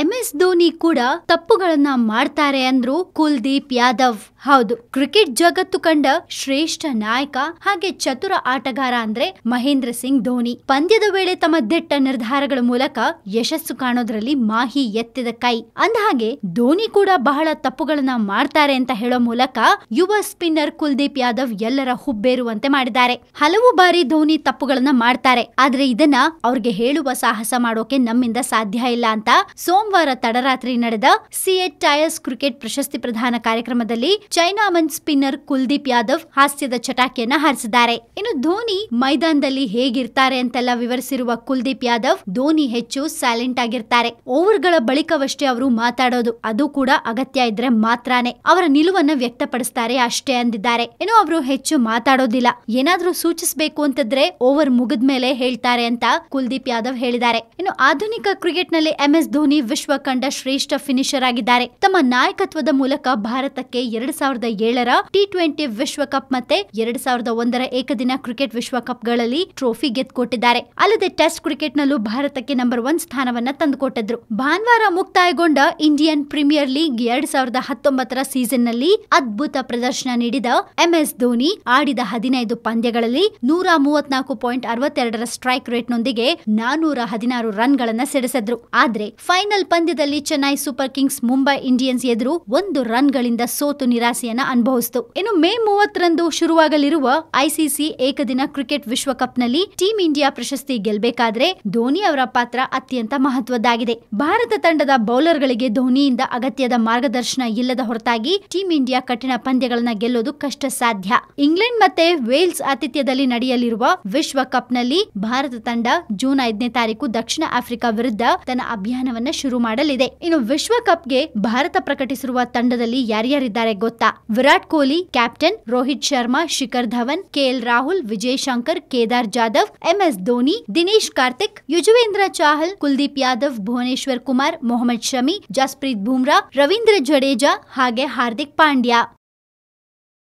M S Dhoni ಕೂಡ ತಪ್ಪುಗಳನ್ನ ಮಾಡ್ತಾರೆ ಅಂದ್ರು ಕುಲ್ದೀಪ್ ಯಾದವ್ ಹೌದು ಕ್ರಿಕೆಟ್ ಜಗತ್ತು ಕಂಡ ಶ್ರೇಷ್ಠ ನಾಯಕ ಹಾಗೆ ಚತುರ ಆಟಗಾರ ಅಂದ್ರೆ ಮಹೇಂದ್ರ ಸಿಂಗ್ ಧೋನಿ ಪಂದ್ಯದ ವೇಳೆ ತಮ್ಮ ದಿಟ್ಟ ನಿರ್ಧಾರಗಳ ಮೂಲಕ ಯಶಸ್ಸು ಕಾಣೋದ್ರಲ್ಲಿ ಮಾಹಿ ಎತ್ತಿದ ಕೈ ಹಾಗೆ ಧೋನಿ ಕೂಡ ಬಹಳ ತಪ್ಪುಗಳನ್ನ ಮಾಡ್ತಾರೆ ಅಂತ ಹೇಳೋ ಮೂಲಕ ಯುವ ಸ್ಪಿನ್ನರ್ ಕುಲ್ದೀಪ್ ಯಾದವ್ ಎಲ್ಲರ ಹುಬ್ಬೇರುವಂತೆ ಮಾಡಿದ್ದಾರೆ ಹಲವು ಬಾರಿ ಧೋನಿ ತಪ್ಪುಗಳನ್ನ ಮಾಡ್ತಾರೆ ಆದ್ರೆ ಇದನ್ನ ಅವ್ರಿಗೆ ಹೇಳುವ ಸಾಹಸ ಮಾಡೋಕೆ ನಮ್ಮಿಂದ ಸಾಧ್ಯ ಇಲ್ಲ ಅಂತ ಸೋಮವಾರ ತಡರಾತ್ರಿ ನಡೆದ ಸಿಎ ಟೈರ್ಸ್ ಕ್ರಿಕೆಟ್ ಪ್ರಶಸ್ತಿ ಪ್ರದಾನ ಕಾರ್ಯಕ್ರಮದಲ್ಲಿ chinaman spinner Kuldeep Yadav ಹಾಸ್ಯದ ಚಟಾಕಿಯನ್ನ ಹಾರಿಸಿದ್ದಾರೆ ಇನ್ನು ಧೋನಿ ಮೈದಾನದಲ್ಲಿ ಹೇಗಿರ್ತಾರೆ ಅಂತೆಲ್ಲ ವಿವರಿಸಿರುವ ಕುಲ್ದೀಪ್ ಯಾದವ್ ಧೋನಿ ಹೆಚ್ಚು ಸೈಲೆಂಟ್ ಆಗಿರ್ತಾರೆ ಓವರ್ಗಳ ಬಳಿಕವಷ್ಟೇ ಅವರು ಮಾತಾಡೋದು ಅದು ಕೂಡ ಅಗತ್ಯ ಇದ್ರೆ ಮಾತ್ರಾನೇ ಅವರ ನಿಲುವನ್ನ ವ್ಯಕ್ತಪಡಿಸ್ತಾರೆ ಅಷ್ಟೇ ಅಂದಿದ್ದಾರೆ ಇನ್ನು ಅವರು ಹೆಚ್ಚು ಮಾತಾಡೋದಿಲ್ಲ ಏನಾದ್ರೂ ಸೂಚಿಸಬೇಕು ಅಂತಂದ್ರೆ ಓವರ್ ಮುಗಿದ ಮೇಲೆ ಹೇಳ್ತಾರೆ ಅಂತ ಕುಲ್ದೀಪ್ ಯಾದವ್ ಹೇಳಿದ್ದಾರೆ ಇನ್ನು ಆಧುನಿಕ ಕ್ರಿಕೆಟ್ ನಲ್ಲಿ ಎಂಎಸ್ ಧೋನಿ ವಿಶ್ವ ಕಂಡ ಶ್ರೇಷ್ಠ ಫಿನಿಷರ್ ಆಗಿದ್ದಾರೆ ತಮ್ಮ ನಾಯಕತ್ವದ ಮೂಲಕ ಭಾರತಕ್ಕೆ ಎರಡು ಸಾವಿರದ ಏಳರ ಟಿ ಟ್ವೆಂಟಿ ವಿಶ್ವಕಪ್ ಮತ್ತೆ ಎರಡ್ ಸಾವಿರದ ಒಂದರ ಏಕದಿನ ಕ್ರಿಕೆಟ್ ವಿಶ್ವಕಪ್ಗಳಲ್ಲಿ ಟ್ರೋಫಿ ಗೆದ್ದುಕೊಟ್ಟಿದ್ದಾರೆ ಅಲ್ಲದೆ ಟೆಸ್ಟ್ ನಲ್ಲೂ ಭಾರತಕ್ಕೆ ನಂಬರ್ ಒನ್ ಸ್ಥಾನವನ್ನ ತಂದುಕೊಟ್ಟಿದ್ರು ಭಾನುವಾರ ಮುಕ್ತಾಯಗೊಂಡ ಇಂಡಿಯನ್ ಪ್ರೀಮಿಯರ್ ಲೀಗ್ ಎರಡ್ ಸಾವಿರದ ಹತ್ತೊಂಬತ್ತರ ಸೀಸನ್ನಲ್ಲಿ ಅದ್ಭುತ ಪ್ರದರ್ಶನ ನೀಡಿದ ಎಂಎಸ್ ಧೋನಿ ಆಡಿದ ಹದಿನೈದು ಪಂದ್ಯಗಳಲ್ಲಿ ನೂರ ಮೂವತ್ನಾಲ್ಕು ಪಾಯಿಂಟ್ ಅರವತ್ತೆರಡರ ಸ್ಟ್ರೈಕ್ ರೇಟ್ನೊಂದಿಗೆ ನಾನೂರ ಹದಿನಾರು ಗಳನ್ನ ಸಿಡಿಸಿದ್ರು ಆದ್ರೆ ಫೈನಲ್ ಪಂದ್ಯದಲ್ಲಿ Chennai super kings Mumbai Indians ಎದುರು ಒಂದು ರನ್ಗಳಿಂದ ಸೋತು ನಿರ ನಿರಾಸೆಯನ್ನ ಅನುಭವಿಸಿತು ಇನ್ನು ಮೇ ಮೂವತ್ತರಂದು ಶುರುವಾಗಲಿರುವ ಐಸಿಸಿ ಏಕದಿನ ಕ್ರಿಕೆಟ್ ವಿಶ್ವಕಪ್ನಲ್ಲಿ ಟೀಂ ಇಂಡಿಯಾ ಪ್ರಶಸ್ತಿ ಗೆಲ್ಬೇಕಾದ್ರೆ ಧೋನಿ ಅವರ ಪಾತ್ರ ಅತ್ಯಂತ ಮಹತ್ವದ್ದಾಗಿದೆ ಭಾರತ ತಂಡದ ಬೌಲರ್ಗಳಿಗೆ ಧೋನಿಯಿಂದ ಅಗತ್ಯದ ಮಾರ್ಗದರ್ಶನ ಇಲ್ಲದ ಹೊರತಾಗಿ ಟೀಂ ಇಂಡಿಯಾ ಕಠಿಣ ಪಂದ್ಯಗಳನ್ನ ಗೆಲ್ಲೋದು ಕಷ್ಟ ಸಾಧ್ಯ ಇಂಗ್ಲೆಂಡ್ ಮತ್ತೆ ವೇಲ್ಸ್ ಆತಿಥ್ಯದಲ್ಲಿ ನಡೆಯಲಿರುವ ವಿಶ್ವಕಪ್ನಲ್ಲಿ ಭಾರತ ತಂಡ ಜೂನ್ ಐದನೇ ತಾರೀಕು ದಕ್ಷಿಣ ಆಫ್ರಿಕಾ ವಿರುದ್ಧ ತನ್ನ ಅಭಿಯಾನವನ್ನ ಶುರು ಮಾಡಲಿದೆ ಇನ್ನು ವಿಶ್ವಕಪ್ಗೆ ಭಾರತ ಪ್ರಕಟಿಸಿರುವ ತಂಡದಲ್ಲಿ ಯಾರ್ಯಾರಿದ್ದಾರೆ ಗೊತ್ತಾ होता Virat Kohli captain Rohit Sharma Shikhar Dhawan K Rahul Vijay Shankar Kedar Jadhav M S Dhoni Dinesh Karthik Yuzvendra Chahal Kuldeep Yadav Bhuvneshwar Kumar Mohammed Shami Jasprit Bumrah Ravindra Jadeja Hardik Pandya